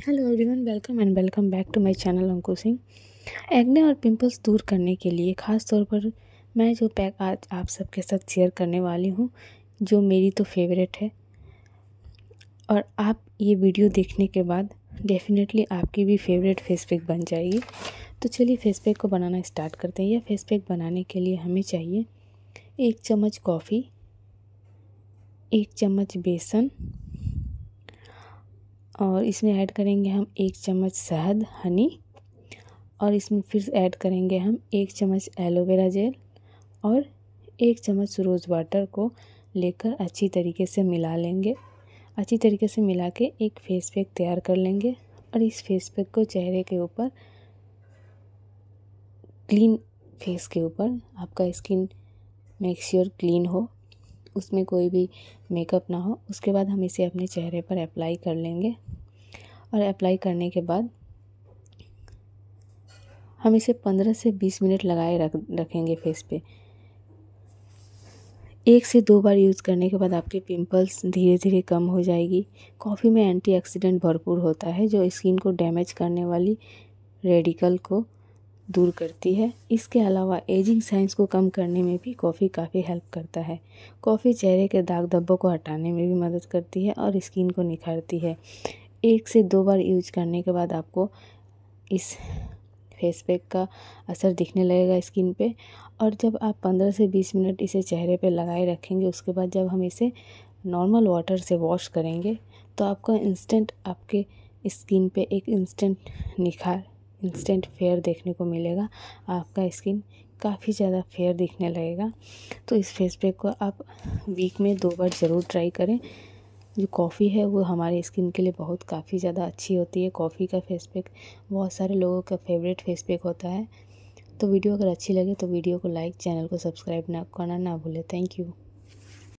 hello everyone welcome and welcome back to my channel Anku Singh acne और pimples दूर करने के लिए ख़ास तौर पर मैं जो पैक आज आप सबके साथ शेयर करने वाली हूँ जो मेरी तो फेवरेट है और आप ये वीडियो देखने के बाद डेफिनेटली आपकी भी फेवरेट फेस पैक बन जाएगी तो चलिए फेस पैक को बनाना स्टार्ट करते हैं यह फेस पैक बनाने के लिए हमें चाहिए एक चम्मच कॉफ़ी एक चम्मच बेसन और इसमें ऐड करेंगे हम एक चम्मच शहद हनी और इसमें फिर ऐड करेंगे हम एक चम्मच एलोवेरा जेल और एक चम्मच रोज़ वाटर को लेकर अच्छी तरीके से मिला लेंगे अच्छी तरीके से मिला के एक फेस पैक तैयार कर लेंगे और इस फेस पैक को चेहरे के ऊपर क्लीन फेस के ऊपर आपका स्किन मेक श्योर क्लीन हो उसमें कोई भी मेकअप ना हो उसके बाद हम इसे अपने चेहरे पर अप्लाई कर लेंगे और अप्लाई करने के बाद हम इसे पंद्रह से बीस मिनट लगाए रख रखेंगे फेस पे एक से दो बार यूज़ करने के बाद आपके पिंपल्स धीरे धीरे कम हो जाएगी कॉफ़ी में एंटीऑक्सीडेंट भरपूर होता है जो स्किन को डैमेज करने वाली रेडिकल को दूर करती है इसके अलावा एजिंग साइंस को कम करने में भी कॉफ़ी काफ़ी हेल्प करता है कॉफ़ी चेहरे के दाग धब्बों को हटाने में भी मदद करती है और स्किन को निखारती है एक से दो बार यूज करने के बाद आपको इस फेस पैक का असर दिखने लगेगा स्किन पे और जब आप पंद्रह से बीस मिनट इसे चेहरे पे लगाए रखेंगे उसके बाद जब हम इसे नॉर्मल वाटर से वॉश करेंगे तो आपका इंस्टेंट आपके स्किन पे एक इंस्टेंट निखार इंस्टेंट फेयर देखने को मिलेगा आपका स्किन काफ़ी ज़्यादा फेयर दिखने लगेगा तो इस फेस पैक को आप वीक में दो बार ज़रूर ट्राई करें जो कॉफ़ी है वो हमारे स्किन के लिए बहुत काफ़ी ज़्यादा अच्छी होती है कॉफ़ी का फेस पैक बहुत सारे लोगों का फेवरेट फेस पैक होता है तो वीडियो अगर अच्छी लगे तो वीडियो को लाइक चैनल को सब्सक्राइब ना करना ना भूलें थैंक यू